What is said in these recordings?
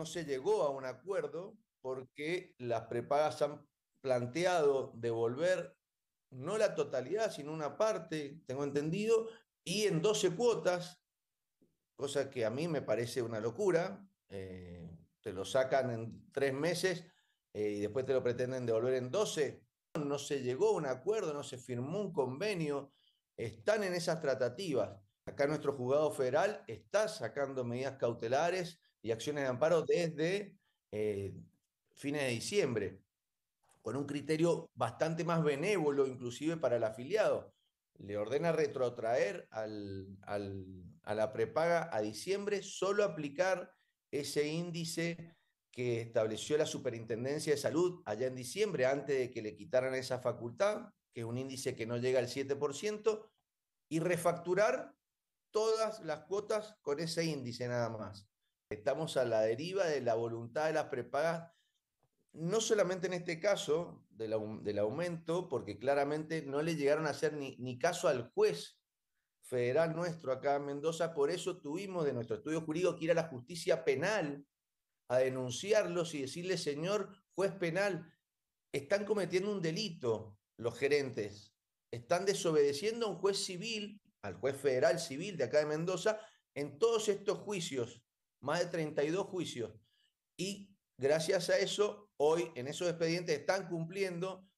no se llegó a un acuerdo porque las prepagas han planteado devolver no la totalidad, sino una parte, tengo entendido, y en 12 cuotas, cosa que a mí me parece una locura. Eh, te lo sacan en tres meses eh, y después te lo pretenden devolver en 12. No se llegó a un acuerdo, no se firmó un convenio. Están en esas tratativas. Acá nuestro juzgado federal está sacando medidas cautelares y acciones de amparo desde eh, fines de diciembre, con un criterio bastante más benévolo inclusive para el afiliado. Le ordena retrotraer a la prepaga a diciembre, solo aplicar ese índice que estableció la Superintendencia de Salud allá en diciembre, antes de que le quitaran esa facultad, que es un índice que no llega al 7%, y refacturar todas las cuotas con ese índice nada más. Estamos a la deriva de la voluntad de las prepagas, no solamente en este caso del, aumento, porque claramente no le llegaron a hacer ni, ni caso al juez federal nuestro acá en Mendoza, por eso tuvimos de nuestro estudio jurídico que ir a la justicia penal a denunciarlos y decirle, señor juez penal, están cometiendo un delito los gerentes, están desobedeciendo a un juez civil, al juez federal civil de acá de Mendoza, en todos estos juicios más de 32 juicios. Y gracias a eso, hoy en esos expedientes están cumpliendo,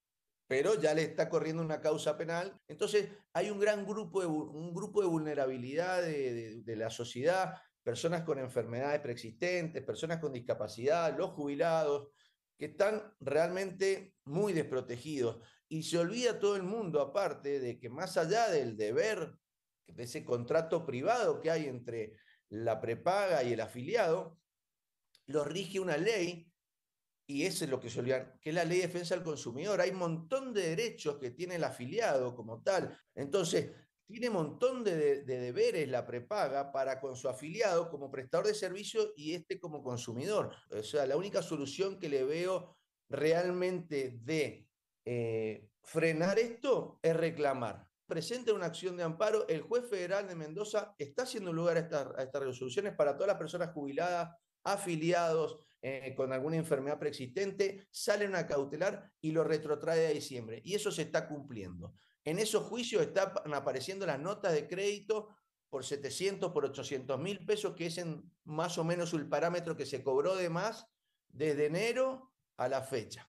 pero ya le está corriendo una causa penal. Entonces, hay un gran grupo de, un grupo de vulnerabilidad de, de la sociedad, personas con enfermedades preexistentes, personas con discapacidad, los jubilados, que están realmente muy desprotegidos. Y se olvida todo el mundo, aparte, de que más allá del deber, de ese contrato privado que hay entre la prepaga y el afiliado, los rige una ley, y eso es lo que se olvidan que es la ley de defensa del consumidor. Hay un montón de derechos que tiene el afiliado como tal. Entonces, tiene un montón de, deberes la prepaga para con su afiliado como prestador de servicio y este como consumidor. O sea, la única solución que le veo realmente de eh, frenar esto es reclamar presente una acción de amparo. El juez federal de Mendoza está haciendo lugar a, estas resoluciones para todas las personas jubiladas, afiliados, eh, con alguna enfermedad preexistente, salen a cautelar y lo retrotrae a diciembre. Y eso se está cumpliendo. En esos juicios están apareciendo las notas de crédito por 700, por 800 mil pesos, que es más o menos el parámetro que se cobró de más desde enero a la fecha.